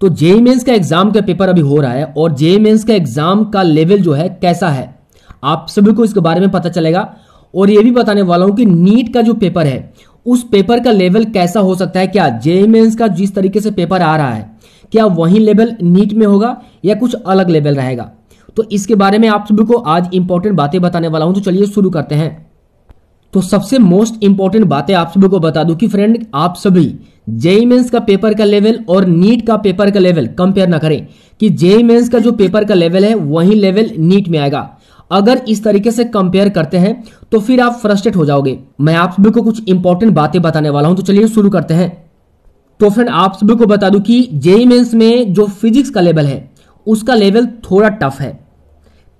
तो JEE Mains का exam का पेपर अभी हो रहा है और जेई मेन्स का एग्जाम का लेवल जो है कैसा है आप सभी को इसके बारे में पता चलेगा और ये भी बताने वाला हूं कि नीट का जो पेपर है उस पेपर का लेवल कैसा हो सकता है क्या जेई मेन्स का जिस तरीके से पेपर आ रहा है क्या वही लेवल नीट में होगा या कुछ अलग लेवल रहेगा तो इसके बारे में आप सभी को आज इंपॉर्टेंट बातें बताने वाला हूं तो चलिए शुरू करते हैं तो सबसे मोस्ट इंपॉर्टेंट बातें आप सभी को बता दूं कि फ्रेंड आप सभी जेई मेन्स का पेपर का लेवल और नीट का पेपर का लेवल कंपेयर ना करें कि जेई मेन्स का जो पेपर का लेवल है वही लेवल नीट में आएगा अगर इस तरीके से कंपेयर करते हैं तो फिर आप फ्रस्ट्रेट हो जाओगे मैं आप सभी को कुछ इंपॉर्टेंट बातें बताने वाला हूं तो चलिए शुरू करते हैं तो फ्रेंड आप सभी को बता दूं कि जेई मेन्स में जो फिजिक्स का लेवल है उसका लेवल थोड़ा टफ है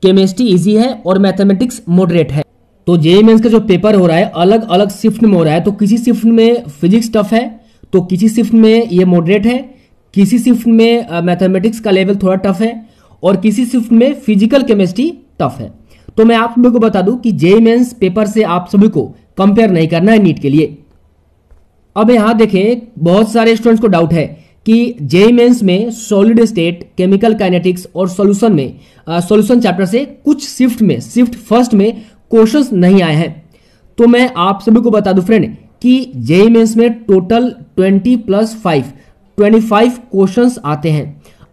केमिस्ट्री इजी है और मैथमेटिक्स मॉडरेट है तो जेई मेन्स का जो पेपर हो रहा है अलग अलग शिफ्ट में हो रहा है तो किसी शिफ्ट में फिजिक्स टफ है तो किसी शिफ्ट में ये मॉडरेट है किसी शिफ्ट में मैथमेटिक्स का लेवल थोड़ा टफ है और किसी शिफ्ट में फिजिकल केमिस्ट्री टफ है तो मैं आप सभी को बता दूं कि जेई मेन्स पेपर से आप सभी को कंपेयर नहीं करना है नीट के लिए अब यहां देखें बहुत सारे स्टूडेंट्स को डाउट है कि जेई मेन्स में सॉलिड स्टेट केमिकल काइनेटिक्स और सॉल्यूशन में सॉल्यूशन चैप्टर से कुछ शिफ्ट में शिफ्ट फर्स्ट में क्वेश्चंस नहीं आए हैं तो मैं आप सभी को बता दूं फ्रेंड कि जेई मेन्स में total 20 plus five twenty five questions आते हैं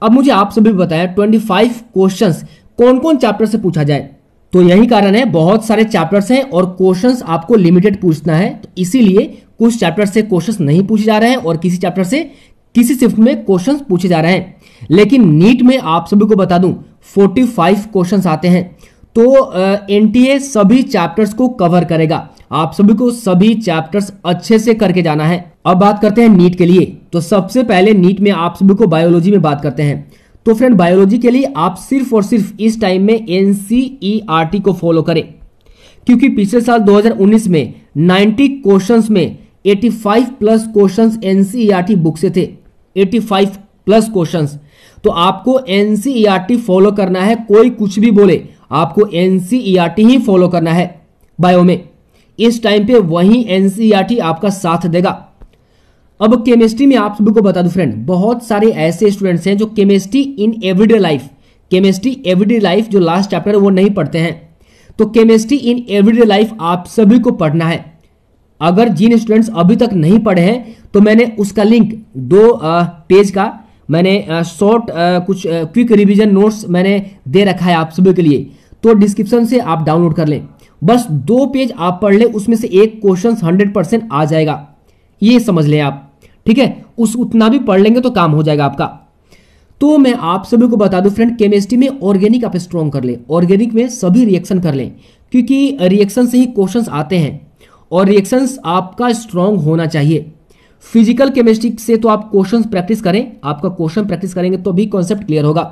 अब मुझे आप सभी बताया ट्वेंटी फाइव क्वेश्चन कौन कौन चैप्टर से पूछा जाए तो यही कारण है बहुत सारे चैप्टर्स हैं और क्वेश्चंस आपको लिमिटेड पूछना है तो इसीलिए कुछ चैप्टर से क्वेश्चंस नहीं पूछे जा रहे हैं और किसी चैप्टर से किसी शिफ्ट में क्वेश्चंस पूछे जा रहे हैं लेकिन नीट में आप सभी को बता दूं 45 क्वेश्चंस आते हैं तो एनटीए सभी चैप्टर्स को कवर करेगा आप सभी को सभी चैप्टर्स अच्छे से करके जाना है अब बात करते हैं नीट के लिए तो सबसे पहले नीट में आप सभी को बायोलॉजी में बात करते हैं तो फ्रेंड बायोलॉजी के लिए आप सिर्फ और सिर्फ इस टाइम में एनसीईआरटी e को फॉलो करें क्योंकि पिछले साल 2019 में 90 क्वेश्चंस में 85 प्लस क्वेश्चंस एनसीईआरटी बुक से थे 85 प्लस क्वेश्चंस तो आपको एनसीईआरटी फॉलो e करना है कोई कुछ भी बोले आपको एनसीईआरटी e ही फॉलो करना है बायो में इस टाइम पे वही एनसीईआरटी e आपका साथ देगा अब केमिस्ट्री में आप सभी को बता दूं फ्रेंड बहुत सारे ऐसे स्टूडेंट्स हैं जो chemistry in everyday life chemistry everyday life जो लास्ट चैप्टर वो नहीं पढ़ते हैं तो केमिस्ट्री इन एवरीडे लाइफ आप सभी को पढ़ना है अगर जिन स्टूडेंट्स अभी तक नहीं पढ़े हैं तो मैंने उसका लिंक दो पेज का मैंने शॉर्ट कुछ क्विक रिवीजन नोट्स मैंने दे रखा है आप सभी के लिए तो डिस्क्रिप्शन से आप डाउनलोड कर लें बस दो पेज आप पढ़ ले उसमें से एक क्वेश्चन हंड्रेड परसेंट आ जाएगा ये समझ लें आप ठीक है उस उतना भी पढ़ लेंगे तो काम हो जाएगा आपका तो मैं आप सभी को बता दूं फ्रेंड केमिस्ट्री में ऑर्गेनिक आप स्ट्रॉन्ग कर लें ऑर्गेनिक में सभी रिएक्शन कर लें क्योंकि रिएक्शन से ही क्वेश्चन आते हैं और रिएक्शन आपका स्ट्रांग होना चाहिए फिजिकल केमिस्ट्री से तो आप क्वेश्चन प्रैक्टिस करें आपका क्वेश्चन प्रैक्टिस करेंगे तो भी कॉन्सेप्ट क्लियर होगा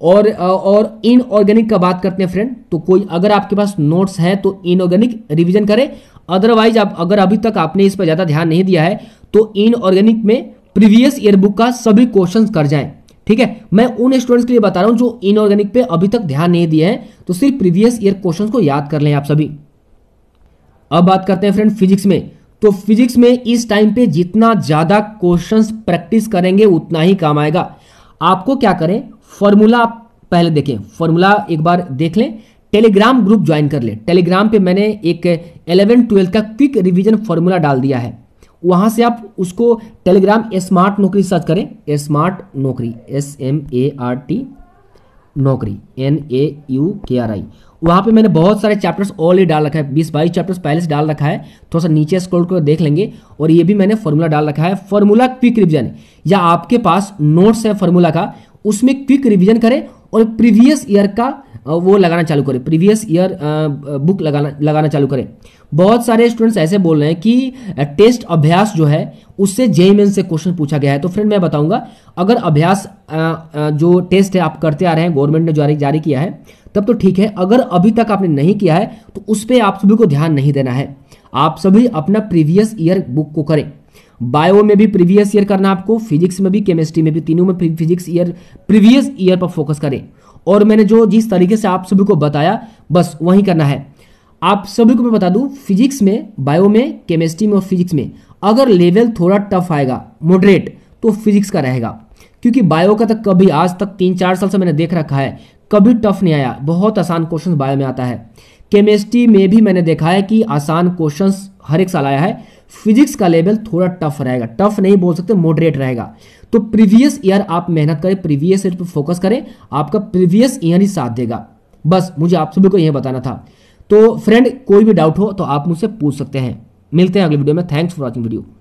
और और इनऑर्गेनिक का बात करते हैं फ्रेंड तो कोई अगर आपके पास नोट्स है तो इनऑर्गेनिक रिवीजन करें अदरवाइज आप अगर अभी तक आपने इस पर ज़्यादा ध्यान नहीं दिया है तो इनऑर्गेनिक में प्रीवियस ईयर बुक का सभी क्वेश्चन कर जाएं ठीक है मैं उन स्टूडेंट्स के लिए बता रहा हूं जो इनऑर्गेनिक पे अभी तक ध्यान नहीं दिए है तो सिर्फ प्रीवियस ईयर क्वेश्चन को याद कर लें आप सभी अब बात करते हैं फ्रेंड फिजिक्स में तो फिजिक्स में इस टाइम पे जितना ज्यादा क्वेश्चंस प्रैक्टिस करेंगे उतना ही काम आएगा आपको क्या करें फॉर्मूला पहले देखें फॉर्मूला एक बार देख लें टेलीग्राम ग्रुप ज्वाइन कर लें टेलीग्राम पे मैंने एक एलेवन ट्वेल्थ का क्विक रिवीजन फार्मूला डाल दिया है वहां से आप उसको टेलीग्राम स्मार्ट नौकरी सर्च करें smart Naukri S M A R T Naukri N A U K R I वहाँ पे मैंने बहुत सारे चैप्टर्स ऑलरेडी डाल रखा है बीस बाईस चैप्टर्स पहले से डाल रखा है थोड़ा सा नीचे स्क्रॉल कर देख लेंगे और ये भी मैंने फॉर्मूला डाल रखा है फॉर्मूला क्विक रिविजन या आपके पास नोट्स है फॉर्मूला का उसमें क्विक रिविजन करें और प्रीवियस ईयर का वो लगाना चालू करें प्रीवियस ईयर बुक लगाना लगाना चालू करें बहुत सारे स्टूडेंट्स ऐसे बोल रहे हैं कि टेस्ट अभ्यास जो है उससे जेई मेन से क्वेश्चन पूछा गया है तो फ्रेंड मैं बताऊंगा अगर अभ्यास जो टेस्ट है आप करते आ रहे हैं गवर्नमेंट ने जारी जारी किया है तब तो ठीक है अगर अभी तक आपने नहीं किया है तो उस पर आप सभी को ध्यान नहीं देना है आप सभी अपना प्रीवियस ईयर बुक को करें बायो में भी प्रीवियस ईयर करना आपको फिजिक्स में भी केमिस्ट्री में भी तीनों में फिजिक्स ईयर प्रीवियस ईयर पर फोकस करें और मैंने जो जिस तरीके से आप सभी को बताया बस वही करना है आप सभी को मैं बता दूं फिजिक्स में बायो में केमिस्ट्री में और फिजिक्स में अगर लेवल थोड़ा टफ आएगा मॉडरेट तो फिजिक्स का रहेगा क्योंकि बायो का तक तो कभी आज तक तीन चार साल से मैंने देख रखा है कभी टफ नहीं आया बहुत आसान क्वेश्चन बायो में आता है केमिस्ट्री में भी मैंने देखा है कि आसान क्वेश्चन हर एक साल आया है फिजिक्स का लेवल थोड़ा टफ रहेगा टफ नहीं बोल सकते मॉडरेट रहेगा तो प्रीवियस ईयर आप मेहनत करें प्रीवियस ईयर पर फोकस करें आपका प्रीवियस ईयर ही साथ देगा बस मुझे आप सभी को यह बताना था तो फ्रेंड कोई भी डाउट हो तो आप मुझसे पूछ सकते हैं मिलते हैं अगले वीडियो में थैंक्स फॉर वॉचिंग वीडियो